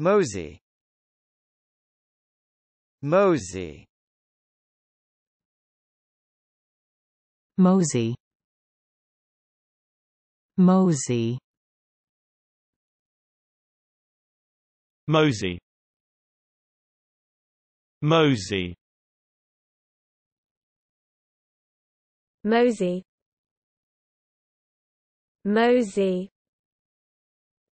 Mosey Mosey Mosey Mosey Mosey Mosey Mosey Mosey